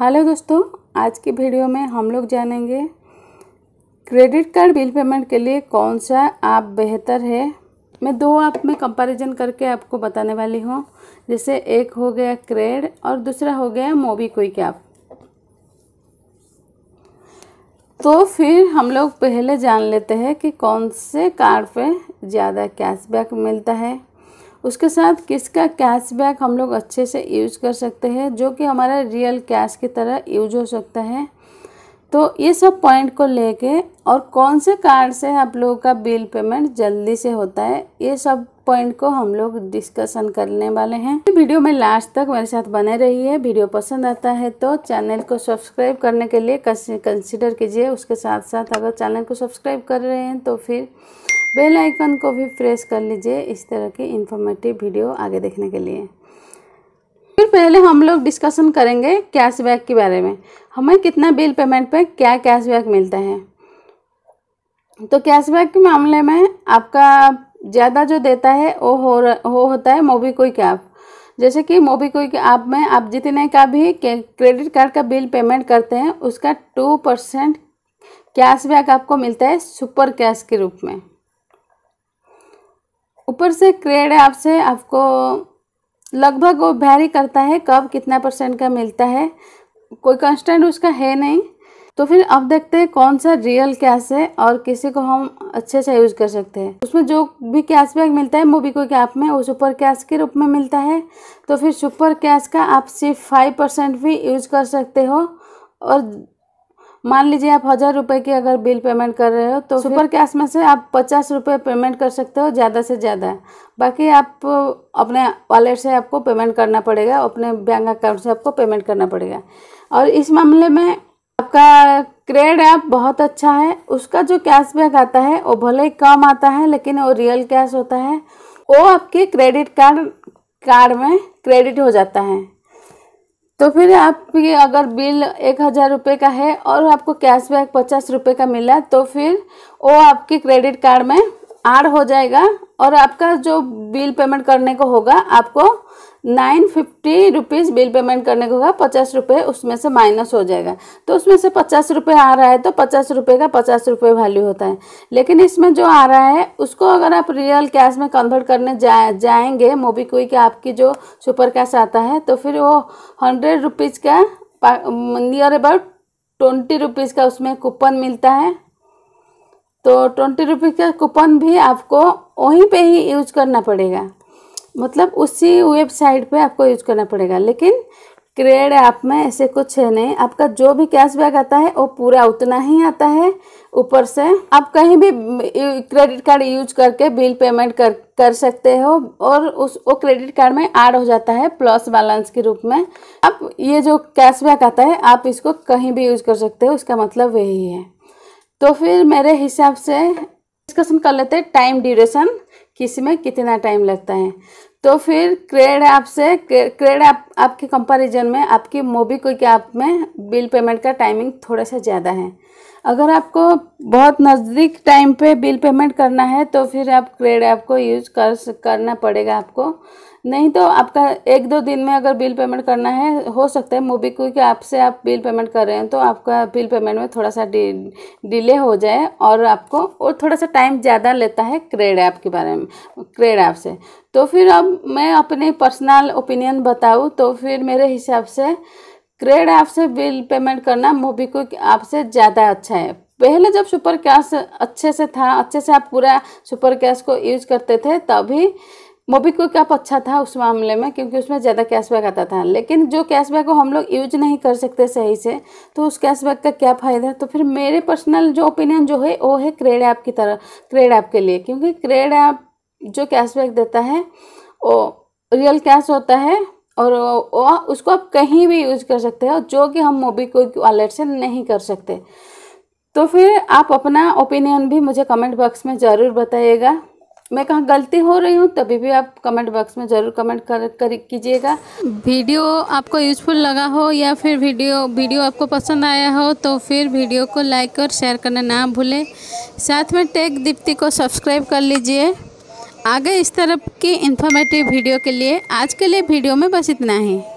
hello दोस्तों आज की वीडियो में हम लोग जानेंगे क्रेडिट कार्ड बिल पेमेंट के लिए कौन सा ऐप बेहतर है मैं दो ऐप में कंपैरिजन करके आपको बताने वाली हूँ जैसे एक हो गया क्रेड और दूसरा हो गया मोबी क्विक ऐप तो फिर हम लोग पहले जान लेते हैं कि कौन से कार्ड पे ज़्यादा कैशबैक मिलता है उसके साथ किसका कैशबैक हम लोग अच्छे से यूज कर सकते हैं जो कि हमारा रियल कैश की तरह यूज हो सकता है तो ये सब पॉइंट को लेके और कौन से कार्ड से आप लोगों का बिल पेमेंट जल्दी से होता है ये सब पॉइंट को हम लोग डिस्कशन करने वाले हैं वीडियो में लास्ट तक मेरे साथ बने रहिए वीडियो पसंद आता है तो चैनल को सब्सक्राइब करने के लिए कंसिडर कीजिए उसके साथ साथ अगर चैनल को सब्सक्राइब कर रहे हैं तो फिर बेल आइकन को भी प्रेस कर लीजिए इस तरह की इन्फॉर्मेटिव वीडियो आगे देखने के लिए फिर पहले हम लोग डिस्कशन करेंगे कैशबैक के बारे में हमें कितना बिल पेमेंट पे क्या कैशबैक मिलता है तो कैशबैक के मामले में आपका ज़्यादा जो देता है वो हो हो होता है मोबी क्विक ऐप जैसे कि मोबी ऐप में आप जितने का भी क्रेडिट कार्ड का बिल पेमेंट करते हैं उसका टू परसेंट कैशबैक आपको मिलता है सुपर कैश के रूप में ऊपर से क्रेड आपसे आपको लगभग वो वैरी करता है कब कितना परसेंट का मिलता है कोई कंस्टेंट उसका है नहीं तो फिर अब देखते हैं कौन सा रियल कैश है और किसी को हम अच्छे से यूज़ कर सकते हैं उसमें जो भी कैशबैक मिलता है मोबी कोई ऐप में वो सुपर कैश के रूप में मिलता है तो फिर सुपर कैश का आप सिर्फ फाइव परसेंट भी यूज कर सकते हो और मान लीजिए आप हज़ार रुपये की अगर बिल पेमेंट कर रहे हो तो सुपर कैश में से आप पचास रुपये पेमेंट कर सकते हो ज़्यादा से ज़्यादा बाकी आप अपने वॉलेट से आपको पेमेंट करना पड़ेगा अपने बैंक अकाउंट से आपको पेमेंट करना पड़ेगा और इस मामले में आपका क्रेड ऐप बहुत अच्छा है उसका जो कैशबैक आता है वो भले ही कम आता है लेकिन वो रियल कैश होता है वो आपके क्रेडिट कार्ड कार्ड में क्रेडिट हो जाता है तो फिर ये अगर बिल एक हज़ार रुपये का है और आपको कैशबैक पचास रुपये का मिला तो फिर वो आपके क्रेडिट कार्ड में आड़ हो जाएगा और आपका जो बिल पेमेंट करने को होगा आपको nine fifty rupees bill payment करने को होगा पचास रुपये उसमें से माइनस हो जाएगा तो उसमें से पचास रुपये आ रहा है तो पचास रुपये का पचास रुपये वैल्यू होता है लेकिन इसमें जो आ रहा है उसको अगर आप रियल कैश में कन्वर्ट करने जा जाएंगे मोबी क्विक आपकी जो सुपर कैश आता है तो फिर वो हंड्रेड रुपीज़ का नियर अबाउट ट्वेंटी रुपीज़ का उसमें कूपन मिलता है तो ट्वेंटी रुपीज़ का कूपन भी आपको वहीं पर ही यूज करना पड़ेगा मतलब उसी वेबसाइट पे आपको यूज करना पड़ेगा लेकिन क्रेड ऐप में ऐसे कुछ है नहीं आपका जो भी कैशबैक आता है वो पूरा उतना ही आता है ऊपर से आप कहीं भी क्रेडिट कार्ड यूज करके बिल पेमेंट कर कर सकते हो और उस वो क्रेडिट कार्ड में ऐड हो जाता है प्लस बैलेंस के रूप में अब ये जो कैशबैक आता है आप इसको कहीं भी यूज कर सकते हो इसका मतलब वही है तो फिर मेरे हिसाब से डिस्कशन कर लेते हैं टाइम ड्यूरेशन कि इसमें कितना टाइम लगता है तो फिर क्रेड ऐप से क्रेड ऐप आपके कंपैरिजन में आपकी मोबी क्विक ऐप में बिल पेमेंट का टाइमिंग थोड़ा सा ज़्यादा है अगर आपको बहुत नज़दीक टाइम पे बिल पेमेंट करना है तो फिर आप क्रेड ऐप को यूज कर करना पड़ेगा आपको नहीं तो आपका एक दो दिन में अगर बिल पेमेंट करना है हो सकता है मोबीक्विक ऐप से आप बिल पेमेंट कर रहे हैं तो आपका बिल पेमेंट में थोड़ा सा डिले हो जाए और आपको और थोड़ा सा टाइम ज़्यादा लेता है क्रेड ऐप के बारे में क्रेड ऐप से तो फिर अब मैं अपने पर्सनल ओपिनियन बताऊँ तो फिर मेरे हिसाब से क्रेड ऐप से बिल पेमेंट करना मोबीक्विक ऐप से ज़्यादा अच्छा है पहले जब सुपर कैश अच्छे से था अच्छे से आप पूरा सुपर कैश को यूज करते थे तभी मोबीक्विक ऐप अच्छा था उस मामले में क्योंकि उसमें ज़्यादा कैशबैक आता था लेकिन जो कैशबैक को हम लोग यूज नहीं कर सकते सही से तो उस कैशबैक का क्या फ़ायदा तो फिर मेरे पर्सनल जो ओपिनियन जो है वो है क्रेड ऐप की तरह क्रेड ऐप के लिए क्योंकि क्रेड ऐप जो कैशबैक देता है वो रियल कैश होता है और वो उसको आप कहीं भी यूज कर सकते हैं जो कि हम मोबीक्विक वॉलेट से नहीं कर सकते तो फिर आप अपना ओपिनियन भी मुझे कमेंट बॉक्स में ज़रूर बताइएगा मैं कहाँ गलती हो रही हूँ तभी भी आप कमेंट बॉक्स में ज़रूर कमेंट कर, कर कीजिएगा वीडियो आपको यूजफुल लगा हो या फिर वीडियो वीडियो आपको पसंद आया हो तो फिर वीडियो को लाइक और शेयर करना ना भूलें साथ में टेक दीप्ति को सब्सक्राइब कर लीजिए आगे इस तरह की इन्फॉर्मेटिव वीडियो के लिए आज के लिए वीडियो में बस इतना ही